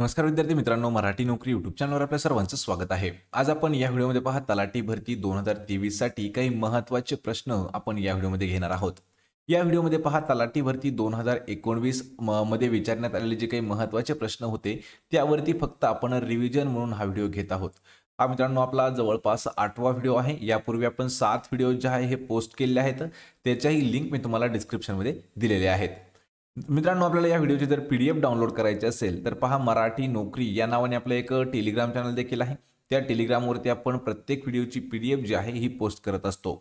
नमस्कार विद्यार्थी मित्रांनो मराठी नोकरी युट्यूब चॅनलवर आपल्या सर्वांचं स्वागत आहे आज आपण या व्हिडिओमध्ये पहा तलाठी भरती दोन हजार तेवीससाठी काही महत्त्वाचे प्रश्न आपण या व्हिडिओमध्ये घेणार आहोत या व्हिडिओमध्ये पहा तलाठी भरती दोन हजार एकोणवीस मध्ये विचारण्यात आलेले जे काही महत्त्वाचे प्रश्न होते त्यावरती फक्त आपण रिव्हिजन म्हणून हा व्हिडिओ घेत आहोत हा मित्रांनो आपला जवळपास आठवा व्हिडिओ आहे यापूर्वी आपण सात व्हिडिओ जे आहे हे पोस्ट केलेले आहेत त्याच्याही लिंक मी तुम्हाला डिस्क्रिप्शनमध्ये दिलेले आहेत मित्रांनो आपल्याला या व्हिडिओची जर पी डी एफ डाउनलोड करायची असेल तर पहा मराठी नोकरी या नावाने आपलं एक टेलिग्राम चॅनल देखील आहे त्या टेलिग्रामवरती आपण प्रत्येक व्हिडिओची पी डी एफ जी आहे ही पोस्ट करत असतो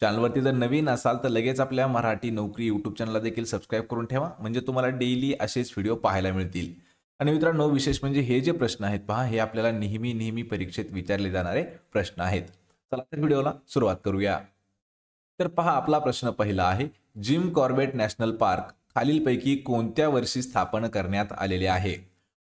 चॅनलवरती जर नवीन असाल तर लगेच आपल्या मराठी नोकरी यूट्यूब चॅनलला देखील सबस्क्राईब करून ठेवा म्हणजे तुम्हाला डेली असेच व्हिडिओ पाहायला मिळतील आणि मित्रांनो विशेष म्हणजे हे जे प्रश्न आहेत पहा हे आपल्याला नेहमी नेहमी परीक्षेत विचारले जाणारे प्रश्न आहेत चला तर व्हिडिओला सुरुवात करूया तर पहा आपला प्रश्न पहिला आहे जिम कॉर्बेट नॅशनल पार्क खालीलपैकी कोणत्या वर्षी स्थापन करण्यात आलेले आहे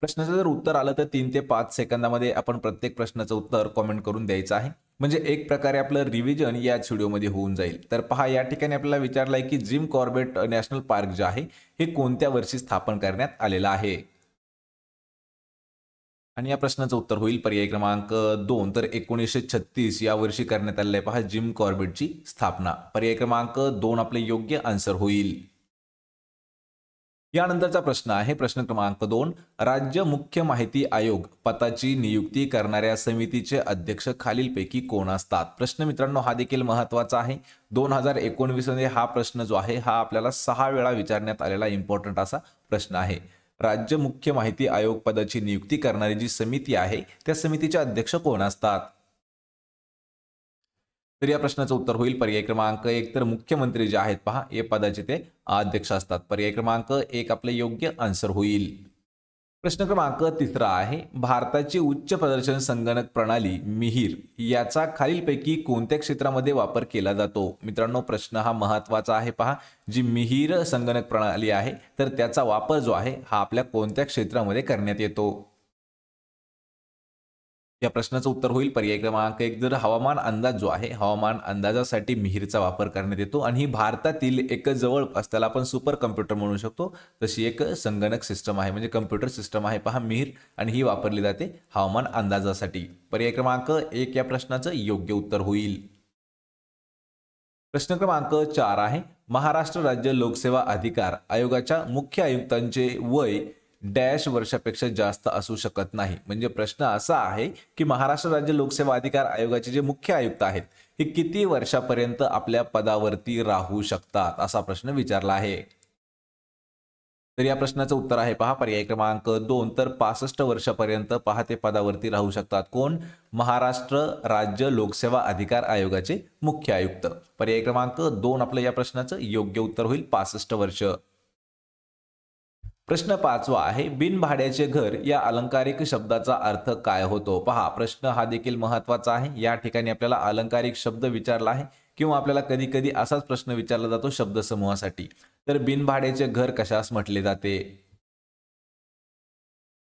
प्रश्नाचं जर उत्तर आलं तर तीन ते पाच सेकंदामध्ये आपण प्रत्येक प्रश्नाचं उत्तर कॉमेंट करून द्यायचं आहे म्हणजे एक प्रकारे आपलं रिव्हिजन याच व्हिडिओमध्ये होऊन जाईल तर पहा या ठिकाणी आपल्याला विचारलं आहे की जिम कॉर्बेट नॅशनल पार्क जे आहे हे कोणत्या वर्षी स्थापन करण्यात आलेलं आहे आणि या प्रश्नाचं उत्तर होईल पर्याय क्रमांक दोन तर एकोणीसशे छत्तीस या वर्षी करण्यात आलेलं आहे पहा जिम कॉर्बेटची स्थापना पर्याय क्रमांक दोन आपले योग्य आन्सर होईल यानंतरचा प्रश्न आहे प्रश्न क्रमांक दोन राज्य मुख्य माहिती आयोग पदाची नियुक्ती करणाऱ्या समितीचे अध्यक्ष खालीलपैकी कोण असतात प्रश्न मित्रांनो हा देखील महत्वाचा आहे दोन हजार एकोणवीस मध्ये हा प्रश्न जो आहे हा आपल्याला सहा वेळा विचारण्यात आलेला इम्पॉर्टंट असा प्रश्न आहे राज्य मुख्य माहिती आयोग पदाची नियुक्ती करणारी जी समिती आहे त्या समितीचे अध्यक्ष कोण असतात तर या प्रश्नाचं उत्तर होईल पर्याय क्रमांक एक तर मुख्यमंत्री जे आहेत पहा हे पदाचे ते अध्यक्ष असतात पर्याय क्रमांक एक आपले योग्य आन्सर होईल प्रश्न क्रमांक तिसरा आहे भारताची उच्च प्रदर्शन संगणक प्रणाली मिहीर याचा खालीलपैकी कोणत्या क्षेत्रामध्ये वापर केला जातो मित्रांनो प्रश्न हा महत्त्वाचा आहे पहा जी मिहीर संगणक प्रणाली आहे तर त्याचा वापर जो आहे हा आपल्या कोणत्या क्षेत्रामध्ये करण्यात येतो या प्रश्नाचं उत्तर होईल पर्याय क्रमांक एक जर हवामान अंदाज जो आहे हवामान अंदाजासाठी मिहीरचा वापर करण्यात येतो आणि ही भारतातील एक जवळपास त्याला आपण सुपर कम्प्युटर म्हणू शकतो तशी एक संगणक सिस्टम आहे म्हणजे कम्प्युटर सिस्टम आहे पहा मिहीर आणि ही वापरली जाते हवामान अंदाजासाठी पर्याय क्रमांक एक या प्रश्नाचं योग्य उत्तर होईल प्रश्न क्रमांक चार आहे महाराष्ट्र राज्य लोकसेवा अधिकार आयोगाच्या मुख्य आयुक्तांचे वय डॅश वर्षापेक्षा जास्त असू शकत नाही म्हणजे प्रश्न असा आहे की महाराष्ट्र राज्य लोकसेवा अधिकार आयोगाचे जे मुख्य आयुक्त आहेत हे किती वर्षापर्यंत आपल्या पदावरती राहू शकतात असा प्रश्न विचारला आहे तर या प्रश्नाचं उत्तर आहे पहा पर्याय क्रमांक दोन तर पासष्ट वर्षापर्यंत पहा ते पदावरती राहू शकतात कोण महाराष्ट्र राज्य लोकसेवा अधिकार आयोगाचे मुख्य आयुक्त पर्याय क्रमांक दोन आपलं या प्रश्नाचं योग्य उत्तर होईल पासष्ट वर्ष प्रश्न पाचवा आहे बिनभाड्याचे घर या अलंकारिक शब्दाचा अर्थ काय होतो पहा प्रश्न हा देखील महत्वाचा आहे या ठिकाणी आपल्याला अलंकारिक शब्द विचारला आहे किंवा आपल्याला कधी कधी असाच प्रश्न विचारला जातो शब्द समूहासाठी तर बिनभाड्याचे घर कशास म्हटले जाते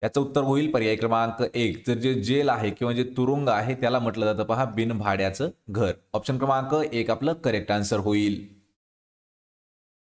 याचं उत्तर होईल पर्याय क्रमांक एक तर जे जेल आहे किंवा जे तुरुंग आहे त्याला म्हटलं जातं पहा बिन भाड्याचं घर ऑप्शन क्रमांक एक आपलं करेक्ट आन्सर होईल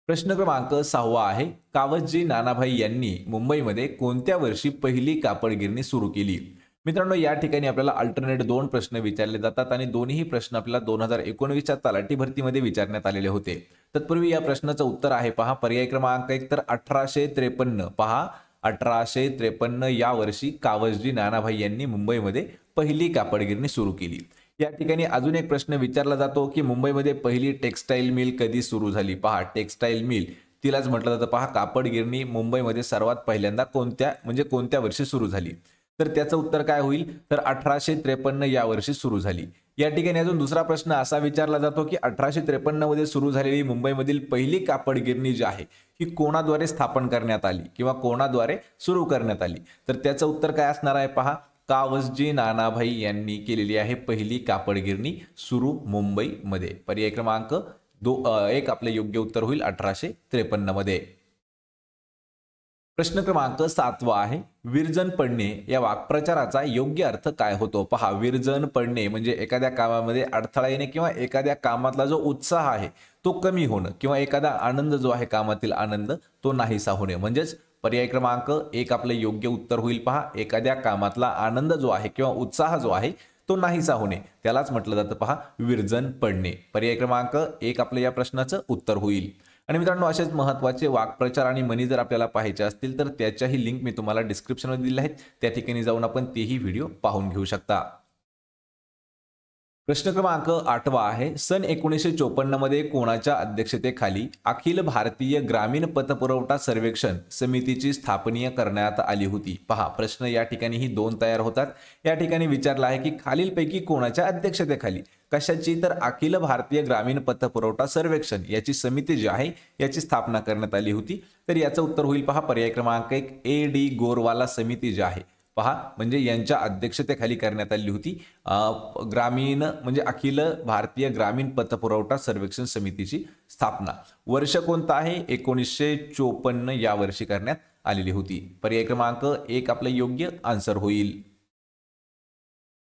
प्रश्न क्रमांक सहावा आहे कावतजी नानाभाई यांनी मुंबईमध्ये कोणत्या वर्षी पहिली कापड गिरणी सुरू केली मित्रांनो या ठिकाणी आपल्याला अल्टरनेट दोन प्रश्न विचारले जातात आणि दोन्ही प्रश्न आपल्याला दोन हजार एकोणवीसच्या तलाठी भरतीमध्ये विचारण्यात आलेले होते तत्पूर्वी या प्रश्नाचं उत्तर आहे पहा पर्याय क्रमांक एक तर अठराशे त्रेपन्न पहा अठराशे त्रेपन्न या वर्षी कावसजी नानाभाई यांनी मुंबईमध्ये पहिली कापडगिरणी सुरू केली या ठिकाणी अजून एक प्रश्न विचारला जातो की मुंबईमध्ये पहिली टेक्स्टाईल मिल कधी सुरू झाली पहा टेक्स्टाईल मिल तिलाच म्हटलं जातं पहा कापड गिरणी मुंबईमध्ये सर्वात पहिल्यांदा कोणत्या म्हणजे कोणत्या वर्षी सुरू झाली तर त्याचं उत्तर काय होईल तर अठराशे त्रेपन्न या वर्षी सुरू झाली या ठिकाणी अजून दुसरा प्रश्न असा विचारला जातो की अठराशे त्रेपन्न मध्ये सुरू झालेली मुंबईमधील पहिली कापड गिरणी जी आहे ही कोणाद्वारे स्थापन करण्यात आली किंवा कोणाद्वारे सुरू करण्यात आली तर त्याचं उत्तर काय असणार आहे पहा कावसजी नानाभाई यांनी केलेली आहे पहिली कापडगिरणी सुरू मुंबईमध्ये पर्याय क्रमांक दो एक आपले योग्य उत्तर होईल अठराशे मध्ये प्रश्न क्रमांक सातवा आहे विरजन पडणे या वाक्प्रचाराचा योग्य अर्थ काय होतो पहा विरजन पडणे म्हणजे एखाद्या कामामध्ये अडथळा येणे किंवा एखाद्या कामातला जो उत्साह आहे तो कमी होणं किंवा एखादा आनंद जो आहे कामातील आनंद तो नाहीसा होणे म्हणजेच पर्याय क्रमांक एक आपलं योग्य उत्तर होईल पहा एखाद्या कामातला आनंद जो आहे किंवा उत्साह जो आहे तो नाहीसा होणे त्यालाच म्हटलं जातं पहा विरजन पडणे पर्याय क्रमांक एक आपलं या प्रश्नाचं उत्तर होईल आणि मित्रांनो असेच महत्त्वाचे वाक्प्रचार आणि मनी जर आपल्याला पाहायचे असतील तर त्याच्याही लिंक मी तुम्हाला डिस्क्रिप्शनमध्ये दिल्या आहेत त्या ठिकाणी जाऊन आपण तेही व्हिडिओ पाहून घेऊ शकता प्रश्न क्रमांक आठवा आहे सन एकोणीसशे मध्ये कोणाच्या अध्यक्षतेखाली अखिल भारतीय ग्रामीण पतपुरवठा सर्वेक्षण समितीची स्थापनीय करण्यात आली होती पहा प्रश्न या ठिकाणी ही दोन तयार होतात या ठिकाणी विचारला आहे की खालीलपैकी कोणाच्या अध्यक्षतेखाली कशाची तर अखिल भारतीय ग्रामीण पतपुरवठा सर्वेक्षण याची समिती जी आहे याची स्थापना करण्यात आली होती तर याचं उत्तर होईल पहा पर्याय क्रमांक एक ए डी गोरवाला समिती जी आहे पहा म्हणजे यांच्या अध्यक्षतेखाली करण्यात आली होती ग्रामीण म्हणजे अखिल भारतीय ग्रामीण पतपुरवठा सर्वेक्षण समितीची स्थापना वर्ष कोणतं आहे एकोणीसशे चोपन्न या वर्षी करण्यात आलेली होती पर्याय क्रमांक एक आपला योग्य आन्सर होईल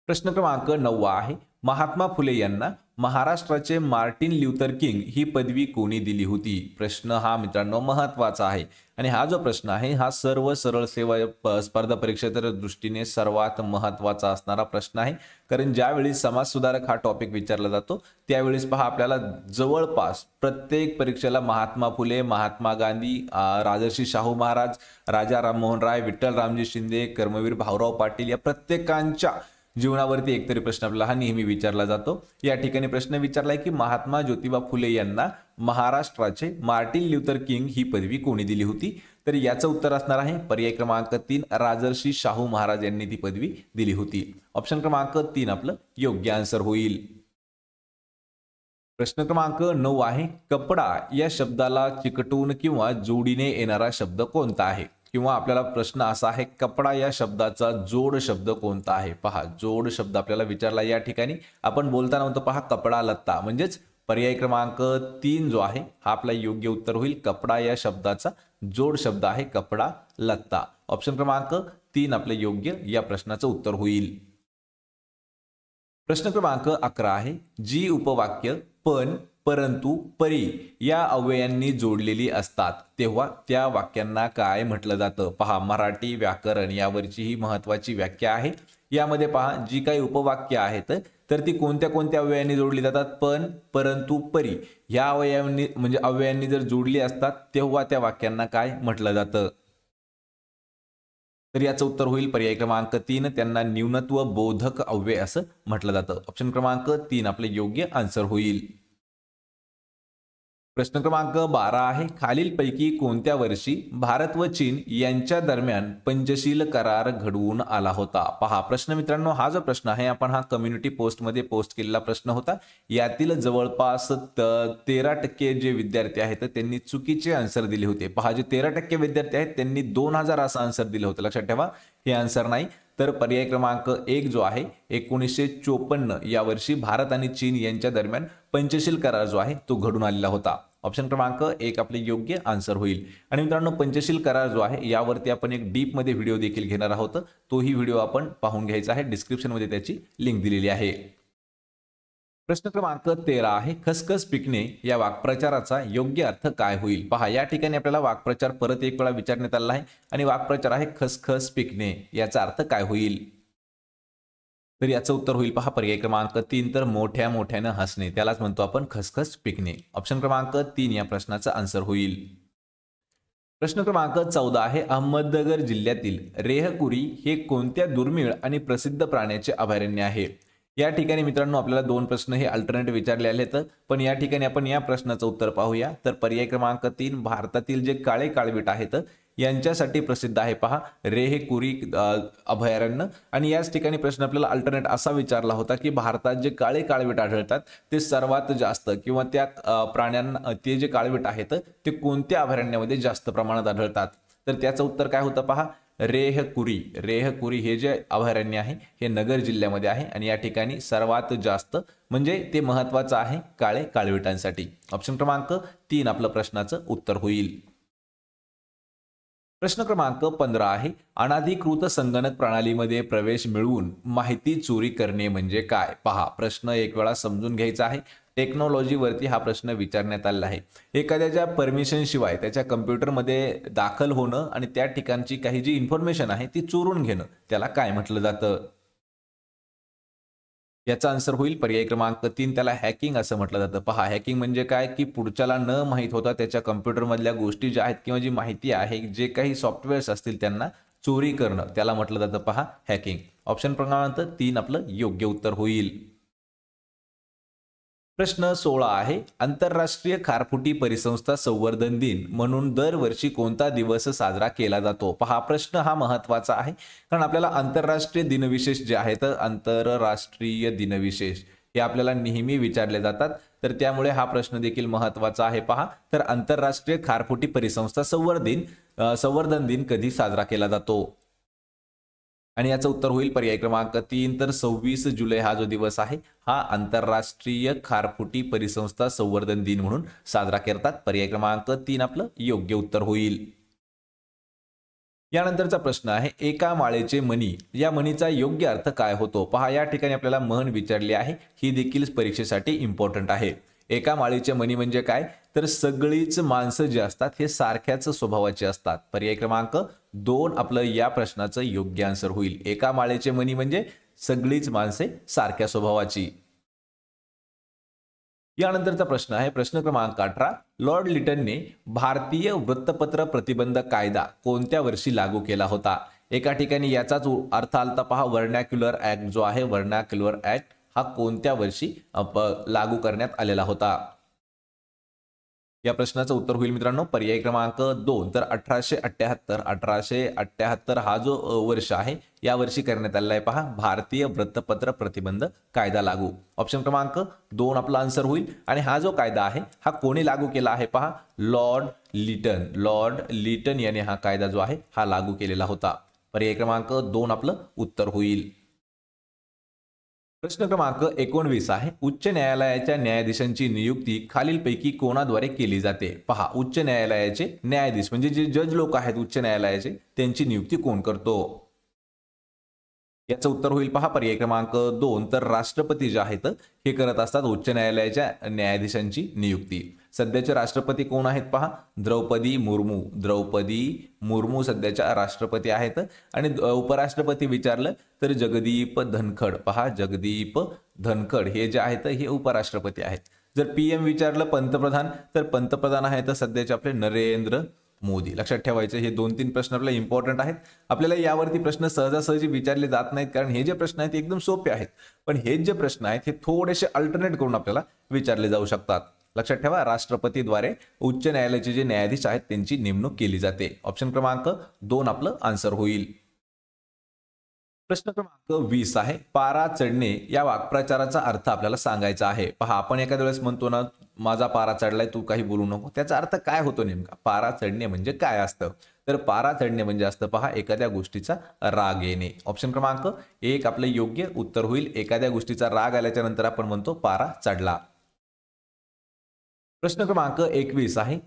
प्रश्न क्रमांक नववा आहे महात्मा फुले यांना महाराष्ट्राचे मार्टिन ल्युथर किंग ही पदवी कोणी दिली होती प्रश्न हा मित्रांनो महत्वाचा आहे आणि हा जो प्रश्न आहे हा सर्व सरळ सेवा स्पर्धा परीक्षेच्या दृष्टीने सर्वात महत्वाचा असणारा प्रश्न आहे कारण ज्यावेळी समाजसुधारक हा टॉपिक विचारला जातो त्यावेळेस पहा आपल्याला जवळपास प्रत्येक परीक्षेला महात्मा फुले महात्मा गांधी राजर्षी शाहू महाराज राजा राममोहन राय विठ्ठल रामजी शिंदे कर्मवीर भाऊराव पाटील या प्रत्येकांच्या जीवनावरती एकतरी प्रश्न आपल्याला हा नेहमी विचारला जातो या ठिकाणी प्रश्न विचारलाय की महात्मा ज्योतिबा फुले यांना महाराष्ट्राचे मार्टिन ल्युथर किंग ही पदवी कोणी दिली होती तर याचं उत्तर असणार आहे पर्याय क्रमांक तीन राजर्षी शाहू महाराज यांनी ती पदवी दिली होती ऑप्शन क्रमांक तीन आपलं योग्य आन्सर होईल प्रश्न क्रमांक नऊ आहे कपडा या शब्दाला चिकटून किंवा जोडीने येणारा शब्द कोणता आहे किंवा आपल्याला प्रश्न असा आहे कपडा या शब्दाचा जोड शब्द कोणता आहे पहा जोड शब्द आपल्याला विचारला या ठिकाणी आपण बोलताना म्हणतो पहा कपडा लत्ता म्हणजेच पर्याय क्रमांक तीन जो आहे हा आपला योग्य उत्तर होईल कपडा या शब्दाचा जोड शब्द आहे कपडा लत्ता ऑप्शन क्रमांक तीन आपले योग्य या प्रश्नाचं उत्तर होईल प्रश्न क्रमांक अकरा आहे जी उपवाक्य पण परंतु परी या अवयांनी जोडलेली असतात तेव्हा त्या वाक्यांना काय म्हटलं जातं पहा मराठी व्याकरण यावरची ही महत्वाची व्याख्या आहे यामध्ये पहा जी काही उपवाक्य आहेत तर ती कोणत्या कोणत्या अवयांनी जोडली जातात पण परंतु परी ह्या अवयवांनी म्हणजे अवयांनी जर जोडली असतात तेव्हा त्या वाक्यांना काय म्हटलं जातं तर याचं उत्तर होईल पर्याय क्रमांक तीन त्यांना न्यूनत्व बोधक अव्यय असं म्हटलं जातं ऑप्शन क्रमांक तीन आपले योग्य आन्सर होईल प्रश्न क्रमांक बारा आहे खालीलपैकी कोणत्या वर्षी भारत व चीन यांच्या दरम्यान पंचशील करार घडवून आला होता पहा प्रश्न मित्रांनो हा जो प्रश्न आहे आपण हा कम्युनिटी पोस्टमध्ये पोस्ट केलेला प्रश्न होता यातील जवळपास तेरा टक्के जे विद्यार्थी आहेत त्यांनी चुकीचे आन्सर दिले होते पहा जे तेरा टक्के विद्यार्थी आहेत त्यांनी दोन हजार असं आन्सर दिलं होतं लक्षात ठेवा हे आन्सर नाही तर पर्याय क्रमांक एक जो आहे एकोणीसशे चोपन्न वर्षी भारत आणि चीन यांच्या दरम्यान पंचशील करार जो आहे तो घडून आलेला होता ऑप्शन क्रमांक एक आपले योग्य आन्सर होईल आणि मित्रांनो पंचशील करार जो आहे यावरती आपण एक डीपमध्ये व्हिडिओ देखील घेणार आहोत तोही व्हिडिओ आपण पाहून घ्यायचा आहे डिस्क्रिप्शनमध्ये त्याची लिंक दिलेली आहे प्रश्न क्रमांक तेरा आहे खसखस पिकणे या वाक्प्रचाराचा योग्य अर्थ काय होईल पहा या ठिकाणी आपल्याला वाक्प्रचार परत एक वेळा विचारण्यात आला आहे आणि वाक्प्रचार आहे खसखस पिकणे याचा अर्थ काय होईल तर याचं उत्तर होईल पहा पर्याय क्रमांक तीन तर मोठ्या मोठ्यानं हसणे त्यालाच म्हणतो आपण खसखस पिकणे ऑप्शन क्रमांक तीन या प्रश्नाचा आन्सर होईल प्रश्न क्रमांक चौदा आहे अहमदनगर जिल्ह्यातील रेहकुरी हे कोणत्या दुर्मिळ आणि प्रसिद्ध प्राण्याचे अभयारण्य आहे या ठिकाणी मित्रांनो आपल्याला दोन प्रश्न हे अल्टरनेट विचारले आहेत पण या ठिकाणी आपण या प्रश्नाचं उत्तर पाहूया तर पर्याय क्रमांक तीन भारतातील जे काळे काळवीट आहेत यांच्यासाठी प्रसिद्ध आहे पहा हे कुरी अभयारण्य आणि याच ठिकाणी प्रश्न आपल्याला अल्टरनेट असा विचारला होता की भारतात जे काळे काळवीट आढळतात ते सर्वात जास्त किंवा त्या प्राण्यांना ते जे काळवीट आहेत ते कोणत्या अभयारण्यामध्ये जास्त प्रमाणात आढळतात तर त्याचं उत्तर काय होतं पहा रेहकुरी रेहकुरी हे जे अभयारण्य आहे हे नगर जिल्ह्यामध्ये आहे आणि या ठिकाणी सर्वात जास्त म्हणजे ते महत्वाचं आहे काळे काळविटांसाठी ऑप्शन क्रमांक तीन आपलं प्रश्नाचं उत्तर होईल प्रश्न क्रमांक पंधरा आहे अनाधिकृत संगणक प्रणालीमध्ये प्रवेश मिळवून माहिती चोरी करणे म्हणजे काय पहा प्रश्न एक वेळा समजून घ्यायचा आहे टेक्नॉलॉजीवरती हा प्रश्न विचारण्यात आलेला आहे एखाद्याच्या शिवाय त्याच्या कम्प्युटरमध्ये दाखल होणं आणि त्या ठिकाणची काही जी इन्फॉर्मेशन आहे ती चोरून घेणं त्याला काय म्हटलं जातं याचा आन्सर होईल पर्याय क्रमांक तीन त्याला हॅकिंग असं म्हटलं जातं पहा हॅकिंग म्हणजे काय की पुढच्याला न माहीत होता त्याच्या कम्प्युटरमधल्या गोष्टी ज्या आहेत किंवा जी माहिती आहे जे काही सॉफ्टवेअर्स असतील त्यांना चोरी करणं त्याला म्हटलं जातं पहा हॅकिंग ऑप्शन क्रमांक तीन आपलं योग्य उत्तर होईल प्रश्न सोळा आहे आंतरराष्ट्रीय खारफुटी परिसंस्था संवर्धन दिन म्हणून दरवर्षी कोणता दिवस साजरा केला जातो पहा प्रश्न हा महत्वाचा आहे कारण आपल्याला आंतरराष्ट्रीय दिनविशेष जे आहेत आंतरराष्ट्रीय दिनविशेष हे आपल्याला नेहमी विचारले जातात तर त्यामुळे हा प्रश्न देखील महत्वाचा आहे पहा तर आंतरराष्ट्रीय खारफुटी परिसंस्था संवर्धन संवर्धन दिन कधी साजरा केला जातो आणि याचं उत्तर होईल पर्याय क्रमांक तीन तर सव्वीस जुलै हा जो दिवस आहे हा आंतरराष्ट्रीय खारफुटी परिसंस्था संवर्धन दिन म्हणून साजरा करतात पर्याय क्रमांक तीन आपलं योग्य उत्तर होईल यानंतरचा प्रश्न आहे एका माळेचे मणी या मणीचा योग्य अर्थ काय होतो पहा या ठिकाणी आपल्याला मन विचारले आहे ही देखील परीक्षेसाठी इम्पॉर्टंट आहे एका माळीचे मणी म्हणजे काय तर सगळीच माणसं जी असतात हे सारख्याच स्वभावाची असतात पर्याय क्रमांक दोन आपलं या प्रश्नाचं योग्य आन्सर होईल एका माळेचे मनी म्हणजे सगळीच माणसे सारख्या स्वभावाची यानंतरचा प्रश्न आहे प्रश्न क्रमांक अठरा लॉर्ड लिटनने भारतीय वृत्तपत्र प्रतिबंध कायदा कोणत्या वर्षी लागू केला होता एका ठिकाणी याचाच अर्थ आलता पहा वर्नॅक्युलर ऍक्ट जो आहे वर्नॅक्युलर ऍक्ट हा कोणत्या वर्षी लागू करण्यात आलेला होता या प्रश्नाचं उत्तर होईल मित्रांनो पर्याय क्रमांक दोन तर अठराशे अठ्ठ्याहत्तर अठराशे अठ्ठ्याहत्तर हा जो वर्ष आहे या वर्षी करण्यात आलेला आहे पहा भारतीय वृत्तपत्र प्रतिबंध कायदा लागू ऑप्शन क्रमांक दोन आपला आन्सर होईल आणि हा जो कायदा आहे हा कोणी लागू केला आहे पहा लॉर्ड लिटन लॉर्ड लिटन याने हा कायदा जो आहे हा लागू केलेला होता पर्याय क्रमांक दोन आपलं उत्तर होईल प्रश्न क्रमांक एकोणवीस आहे उच्च न्यायालयाच्या न्यायाधीशांची नियुक्ती खालीलपैकी कोणाद्वारे केली जाते पहा उच्च न्यायालयाचे न्यायाधीश म्हणजे जे जज लोक आहेत उच्च न्यायालयाचे त्यांची नियुक्ती कोण करतो याचं उत्तर होईल पहा पर्याय क्रमांक दोन तर राष्ट्रपती जे आहेत हे करत असतात उच्च न्यायालयाच्या न्यायाधीशांची नियुक्ती सध्याचे राष्ट्रपती कोण आहेत पहा द्रौपदी मुर्मू द्रौपदी मुर्मू सध्याच्या राष्ट्रपती आहेत आणि उपराष्ट्रपती विचारलं तर जगदीप धनखड पहा जगदीप धनखड हे जे आहेत हे उपराष्ट्रपती आहेत जर पीएम विचारलं पंतप्रधान तर पंतप्रधान आहेत सध्याचे आपले नरेंद्र मोदी लक्षात ठेवायचे हे दोन तीन प्रश्न आपल्याला इम्पॉर्टंट आहेत आपल्याला यावरती प्रश्न सहजासहजी विचारले जात नाहीत कारण हे जे प्रश्न आहेत एकदम सोपे आहेत पण हे जे प्रश्न आहेत हे थोडेसे अल्टरनेट करून आपल्याला विचारले जाऊ शकतात लक्षात ठेवा राष्ट्रपतीद्वारे उच्च न्यायालयाचे जे न्यायाधीश आहेत त्यांची नेमणूक केली जाते ऑप्शन क्रमांक दोन आपलं आन्सर होईल प्रश्न क्रमांक वीस आहे पारा चढणे या वाक्प्रचाराचा अर्थ आपल्याला सांगायचा आहे पहा आपण एखाद्या वेळेस म्हणतो ना माझा पारा चढलाय तू काही बोलू नको त्याचा अर्थ काय होतो नेमका पारा चढणे म्हणजे काय असतं तर पारा चढणे म्हणजे असतं पहा एखाद्या गोष्टीचा राग येणे ऑप्शन क्रमांक एक आपलं योग्य उत्तर होईल एखाद्या गोष्टीचा राग आल्याच्या नंतर आपण म्हणतो पारा चढला प्रश्न क्रमांक एकवीस आहे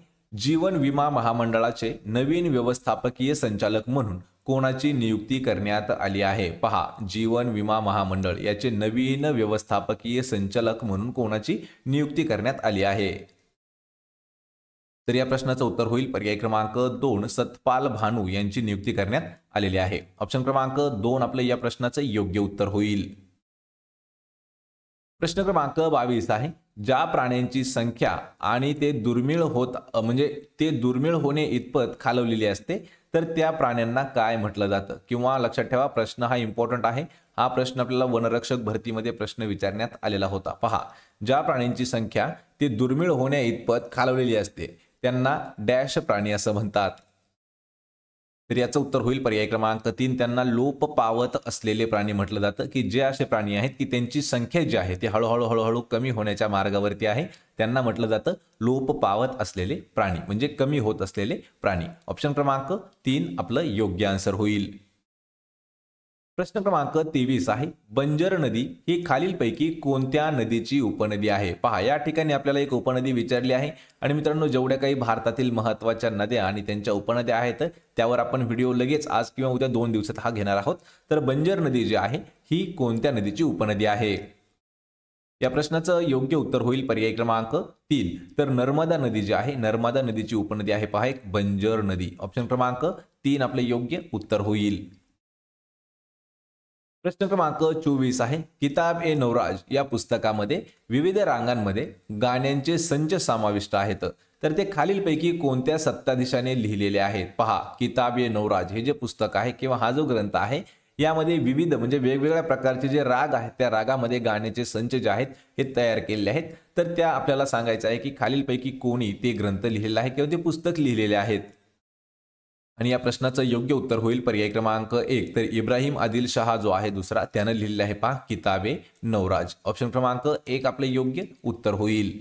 जीवन विमा महामंडळाचे नवीन व्यवस्थापकीय संचालक म्हणून कोणाची नियुक्ती करण्यात आली आहे पहा जीवन विमा महामंडळ याचे नवीन व्यवस्थापकीय संचालक म्हणून कोणाची नियुक्ती करण्यात आली आहे तर या प्रश्नाचं उत्तर होईल पर्याय क्रमांक दोन सतपाल भानू यांची नियुक्ती करण्यात आलेली आहे ऑप्शन क्रमांक दोन आपलं या प्रश्नाचं योग्य उत्तर होईल प्रश्न क्रमांक बावीस आहे ज्या प्राण्यांची संख्या आणि ते दुर्मिळ होत म्हणजे ते दुर्मिळ होणे इतपत खालवलेली असते तर त्या प्राण्यांना काय म्हटलं जातं किंवा लक्षात ठेवा प्रश्न हा इम्पॉर्टंट आहे हा प्रश्न आपल्याला वनरक्षक भरतीमध्ये प्रश्न विचारण्यात आलेला होता पहा ज्या प्राण्यांची संख्या ती दुर्मिळ होण्या इतपत खालवलेली असते त्यांना डॅश प्राणी असं म्हणतात तर याचं उत्तर होईल पर्याय क्रमांक तीन त्यांना लोप पावत असलेले प्राणी म्हटलं जातं की जे असे प्राणी आहेत की त्यांची संख्या जी आहे ती हळूहळू हळूहळू कमी होण्याच्या मार्गावरती आहे त्यांना म्हटलं जातं लोप पावत असलेले प्राणी म्हणजे कमी होत असलेले प्राणी ऑप्शन क्रमांक तीन आपलं योग्य आन्सर होईल प्रश्न क्रमांक तेवीस आहे बंजर नदी ही खालीलपैकी कोणत्या नदीची उपनदी आहे पहा या ठिकाणी आपल्याला एक उपनदी विचारली आहे आणि मित्रांनो जेवढ्या काही भारतातील महत्वाच्या नद्या आणि त्यांच्या उपनद्या आहेत त्यावर आपण व्हिडिओ लगेच आज किंवा उद्या दोन दिवसात हा घेणार आहोत तर बंजर नदी जी आहे ही कोणत्या नदीची उपनदी आहे या प्रश्नाचं योग्य उत्तर होईल पर्याय क्रमांक तीन तर नर्मदा नदी जी आहे नर्मदा नदीची उपनदी आहे पहा एक बंजर नदी ऑप्शन क्रमांक तीन आपले योग्य उत्तर होईल प्रश्न क्रमांक चोवीस आहे किताब ए नवराज या पुस्तकामध्ये विविध रांगांमध्ये गाण्यांचे संच समाविष्ट आहेत तर ते खालीलपैकी कोणत्या सत्ताधीशाने लिहिलेले आहेत पहा किताब ए नवराज हे जे पुस्तक आहे किंवा हा जो ग्रंथ आहे यामध्ये विविध म्हणजे वेगवेगळ्या प्रकारचे जे राग आहेत त्या रागामध्ये गाण्याचे संच जे आहेत हे तयार केलेले आहेत तर त्या आपल्याला सांगायचं आहे की खालीलपैकी कोणी ते ग्रंथ लिहिलेला आहे किंवा ते पुस्तक लिहिलेले आहेत आणि या प्रश्नाचं योग्य उत्तर होईल पर्याय क्रमांक एक तर इब्राहिम आदिल शहा जो आहे दुसरा त्यानं लिहिलेला आहे पहा किताबे नवराज ऑप्शन क्रमांक एक आपले योग्य उत्तर होईल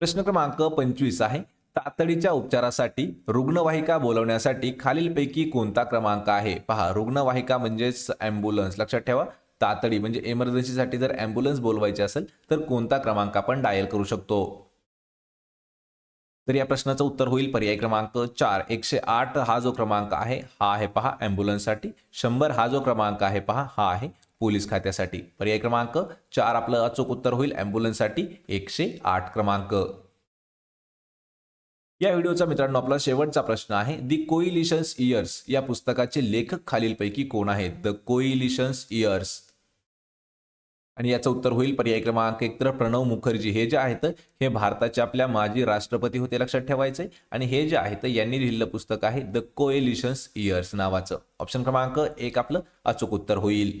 प्रश्न क्रमांक पंचवीस आहे तातडीच्या उपचारासाठी रुग्णवाहिका बोलवण्यासाठी खालीलपैकी कोणता क्रमांक आहे पहा रुग्णवाहिका म्हणजेच अँब्युलन्स लक्षात ठेवा तातडी म्हणजे इमर्जन्सीसाठी जर अँब्युलन्स बोलवायची असेल तर कोणता क्रमांक आपण डायल करू शकतो तर या प्रश्नाचं उत्तर होईल पर्याय क्रमांक चार एकशे आठ हा जो क्रमांक आहे हा आहे पहा अँब्युलन्ससाठी शंभर हा जो क्रमांक आहे पहा हा आहे पोलीस खात्यासाठी पर्याय क्रमांक चार आपलं अचूक उत्तर होईल अँब्युलन्ससाठी एकशे आठ क्रमांक या व्हिडिओचा मित्रांनो आपला शेवटचा प्रश्न आहे दी कोइलिशन्स इयर्स या पुस्तकाचे लेखक खालीलपैकी कोण आहेत द कोइलिशन्स इयर्स आणि याचं उत्तर होईल पर्याय क्रमांक एक तर प्रणव मुखर्जी हे जे आहेत हे भारताचे आपल्या माजी राष्ट्रपती होते लक्षात ठेवायचे आणि हे जे आहेत यांनी लिहिलेलं पुस्तक आहे द कोएलिशन्स इयर्स नावाचं ऑप्शन क्रमांक एक आपलं अचूक उत्तर होईल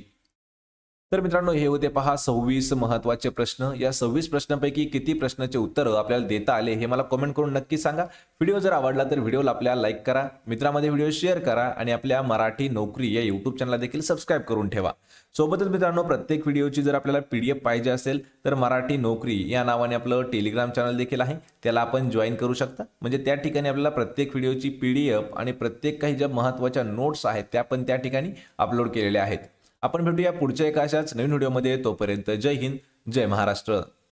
तर मित्रांनो हे होते पहा सव्वीस महत्वाचे प्रश्न या सव्वीस प्रश्नांपैकी किती प्रश्नाचे उत्तर आपल्याला देता आले हे मला कमेंट करून नक्की सांगा व्हिडिओ जर आवडला तर व्हिडिओला आपल्याला लाईक करा मित्रामध्ये व्हिडिओ शेअर करा आणि आपल्या मराठी नोकरी या युट्यूब चॅनलला देखील सबस्क्राईब करून ठेवा सोबतच मित्रांनो प्रत्येक व्हिडिओची जर आपल्याला पी पाहिजे असेल तर मराठी नोकरी या नावाने आपलं टेलिग्राम चॅनल देखील आहे त्याला आपण जॉईन करू शकता म्हणजे त्या ठिकाणी आपल्याला प्रत्येक व्हिडिओची पी आणि प्रत्येक काही ज्या महत्त्वाच्या नोट्स आहेत त्या पण त्या ठिकाणी अपलोड केलेल्या आहेत आपण भेटूया पुढच्या एका अशाच नवीन व्हिडिओमध्ये तोपर्यंत जय हिंद जय महाराष्ट्र